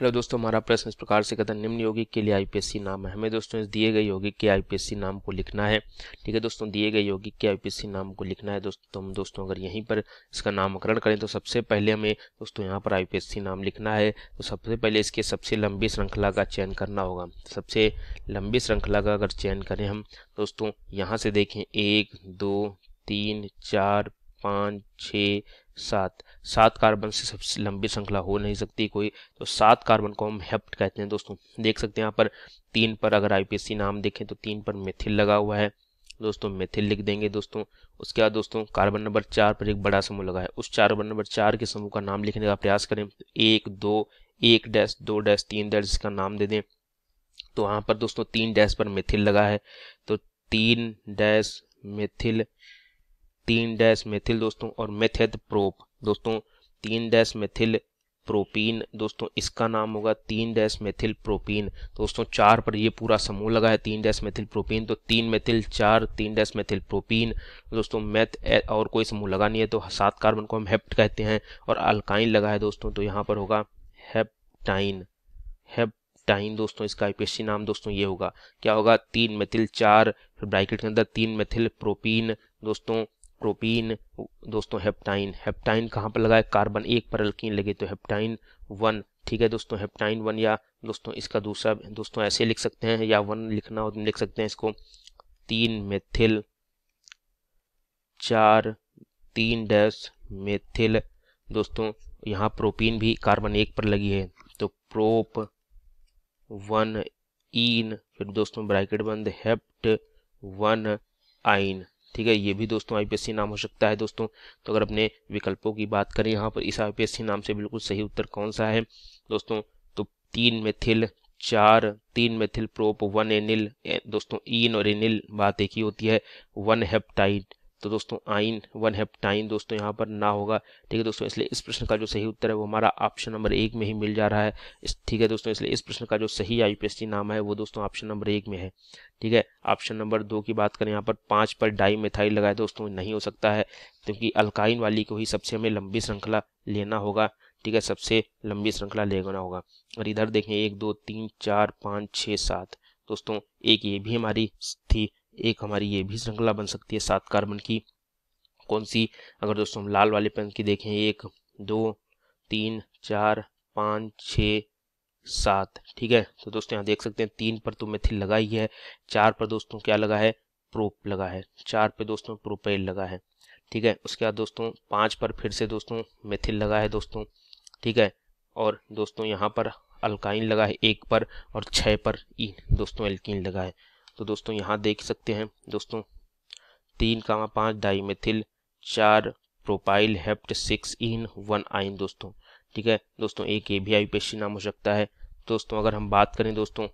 hello दोस्तों हमारा प्रश्न इस प्रकार से कथन निम्न योगिक के लिए आईपीएससी नाम है हमें दोस्तों इस दिए गए यौगिक के आईपीएससी नाम को लिखना है ठीक है दोस्तों दिए गए यौगिक के आईपीएससी नाम को लिखना है दोस्तों तो हम दोस्तों अगर यहीं पर इसका नामकरण करें तो सबसे पहले हमें दोस्तों यहाँ पर आईपीएससी नाम लिखना है तो सबसे पहले इसके सबसे लंबी श्रृंखला का चयन करना होगा सबसे लंबी श्रृंखला का अगर चयन करें हम दोस्तों यहाँ से देखें एक दो तीन चार पाँच छः सात सात कार्बन से सबसे लंबी श्रृंखला हो नहीं सकती कोई तो सात कार्बन को हम हेप्ट कहते हैं दोस्तों देख सकते हैं यहाँ पर तीन पर अगर आईपीएससी नाम देखें तो तीन पर मेथिल लगा हुआ है दोस्तों मेथिल लिख देंगे दोस्तों उसके बाद दोस्तों कार्बन नंबर चार पर एक बड़ा समूह लगा है उस कार्बन नंबर चार के समूह का नाम लिखने का प्रयास करें तो एक दो एक डैश दो डैश तीन डैश इसका नाम दे दें तो वहाँ पर दोस्तों तीन डैश पर मेथिल लगा है तो तीन डैश मेथिल तीन डैश मेथिल दोस्तों और मेथेद प्रोप दोस्तों तीन डैश मेथिल प्रोपीन दोस्तों इसका नाम होगा तीन डैश मेथिल प्रोपीन दोस्तों चार पर ये पूरा समूह लगा है तीन डैश मेथिल प्रोपीन तो तीन मेथिल चार तीन डैश मेथिल प्रोपीन दोस्तों मेथ और कोई समूह लगा नहीं है तो सात कार्बन को हम हेप्ट कहते हैं और अल्काइन लगा है दोस्तों तो यहाँ पर होगा हेप्टाइन हेप टाइन दोस्तों इसका आईपीएससी नाम दोस्तों ये होगा क्या होगा तीन मेथिल चार फिर ब्राइकेट के अंदर तीन मेथिल प्रोपीन दोस्तों प्रोपीन दोस्तों हेप्टाइन हेप्टाइन कहाँ पर लगाए कार्बन एक पर अल्किन लगे तो हेप्टाइन वन ठीक है दोस्तों हेप्टाइन वन या दोस्तों इसका दूसरा दोस्तों ऐसे लिख सकते हैं या वन लिखना हो तो लिख सकते हैं इसको तीन मेथिल चार तीन डैस मेथिल दोस्तों यहाँ प्रोपीन भी कार्बन एक पर लगी है तो प्रोप वन ईन फिर दोस्तों ब्रैकेट बंद हेप्ट वन आइन ठीक है ये भी दोस्तों आईपीएससी नाम हो सकता है दोस्तों तो अगर अपने विकल्पों की बात करें यहाँ पर इस आईपीएससी नाम से बिल्कुल सही उत्तर कौन सा है दोस्तों तो तीन मेथिल चार तीन मेथिल प्रोप वन एनिल दोस्तों ईन और एनिल बात एक ही होती है वन हेप्टाइड तो दोस्तों आइन वन टाइन दोस्तों यहाँ पर ना होगा ठीक है दोस्तों इसलिए इस प्रश्न का जो सही उत्तर है वो हमारा ऑप्शन नंबर एक में ही मिल जा रहा है ठीक है दोस्तों इसलिए इस प्रश्न का जो सही आईपीएससी नाम है वो दोस्तों ऑप्शन नंबर एक में है ठीक है ऑप्शन नंबर दो की बात करें यहाँ पर पाँच पर डाई मिथाइल लगाए दोस्तों नहीं हो सकता है क्योंकि अल्काइन वाली को ही सबसे हमें लंबी श्रृंखला लेना होगा ठीक है सबसे लंबी श्रृंखला लेना होगा और इधर देखें एक दो तीन चार पाँच छः सात दोस्तों एक ये भी हमारी थी एक हमारी ये भी श्रृंखला बन सकती है सात कार्बन की कौन सी अगर दोस्तों हम लाल वाले पेन की देखें एक दो तीन चार पाँच छ सात ठीक है तो दोस्तों यहाँ देख सकते हैं तीन पर तो मेथिल लगा ही है चार पर दोस्तों क्या लगा है प्रोप लगा है चार पे दोस्तों प्रोपेल लगा है ठीक है उसके बाद दोस्तों पाँच पर फिर से दोस्तों मेथिल लगा है दोस्तों ठीक है और दोस्तों यहाँ पर अल्काइन लगा है एक पर और छः पर ई दोस्तों एल्किन लगा है तो दोस्तों यहाँ देख सकते हैं दोस्तों तीन कामा पाँच डाई मेथिल चार प्रोपाइल हेप्ट सिक्स इन वन आइन दोस्तों ठीक है दोस्तों एक ए भी आई पेशी नाम हो सकता है दोस्तों अगर हम बात करें दोस्तों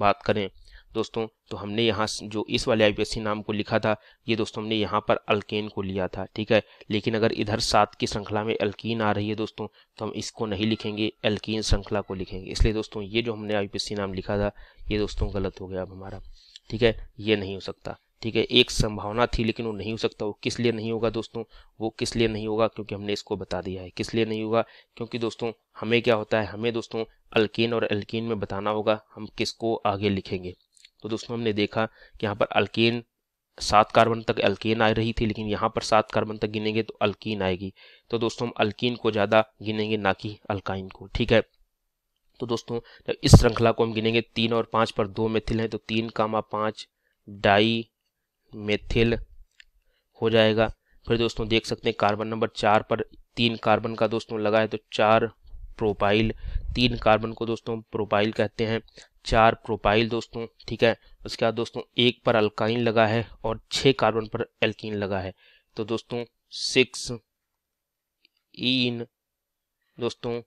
बात करें दोस्तों तो हमने यहाँ जो इस वाले आईपीएससी नाम को लिखा था ये दोस्तों हमने यहाँ पर अल्केन को लिया था ठीक है लेकिन अगर इधर सात की श्रृंखला में अल्कीन आ रही है दोस्तों तो हम इसको नहीं लिखेंगे अल्कीन श्रृंखला को लिखेंगे इसलिए दोस्तों ये जो हमने आईपीएससी नाम लिखा था ये दोस्तों गलत हो गया अब हमारा ठीक है ये नहीं हो सकता ठीक है एक संभावना थी लेकिन वो नहीं हो सकता वो किस लिए नहीं होगा दोस्तों वो किस लिए नहीं होगा क्योंकि हमने इसको बता दिया है किस लिए नहीं होगा क्योंकि दोस्तों हमें क्या होता है हमें दोस्तों अल्किन और अल्किन में बताना होगा हम किसको आगे लिखेंगे तो दोस्तों हमने देखा कि यहाँ पर अल्केन सात कार्बन तक अल्केन आ रही थी लेकिन यहाँ पर सात कार्बन तक गिनेंगे तो अल्किन आएगी तो दोस्तों हम अल्किन को ज़्यादा गिनेंगे ना कि अल्काइन को ठीक है तो दोस्तों इस श्रृंखला को हम गिनेंगे तीन और पाँच पर दो मेथिल हैं तो तीन कामा पाँच डाई मेथिल हो जाएगा फिर दोस्तों देख सकते हैं कार्बन नंबर चार पर तीन कार्बन का दोस्तों लगा है तो चार प्रोपाइल तीन कार्बन को दोस्तों प्रोपाइल कहते हैं चार प्रोपाइल दोस्तों ठीक है उसके बाद दोस्तों एक पर अल्काइन लगा है और छः कार्बन पर एल्किन लगा है तो दोस्तों सिक्स इन दोस्तों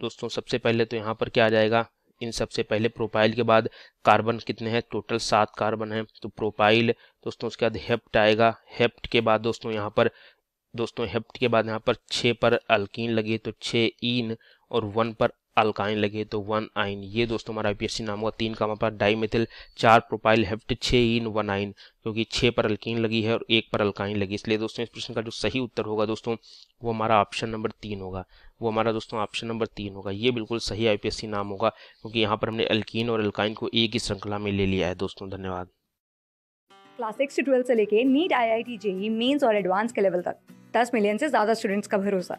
दोस्तों सबसे पहले तो यहाँ पर क्या आ जाएगा इन सबसे पहले प्रोपाइल के बाद कार्बन कितने हैं टोटल सात कार्बन हैं तो प्रोपाइल दोस्तों उसके बाद हेप्ट आएगा हेप्ट के बाद दोस्तों यहाँ पर दोस्तों हेप्ट के बाद यहाँ पर छः पर अल्कीन लगे तो छः ईन और वन पर अल्काइन लगे तो वन आइन ये दोस्तों हमारा आईपीएससी नाम होगा तीन का हमारे पास डाईमिथिल चार प्रोपाइल हेफ्ट छः इन वन आइन क्योंकि छः पर अल्किन लगी है और एक पर अल्काइन लगी इसलिए दोस्तों इस प्रश्न का जो सही उत्तर होगा दोस्तों वो हमारा ऑप्शन नंबर तीन होगा वो हमारा दोस्तों ऑप्शन नंबर तीन होगा ये बिल्कुल सही आईपीएससी नाम होगा क्योंकि यहाँ पर हमने अल्किन और अल्काइन को एक ही श्रृंखला में ले लिया है दोस्तों धन्यवाद क्लास सिक्स से ट्वेल्थ से लेके NEET I I T JEE mains और एडवांस के लेवल तक दस मिलियन से ज़्यादा स्टूडेंट्स का भरोसा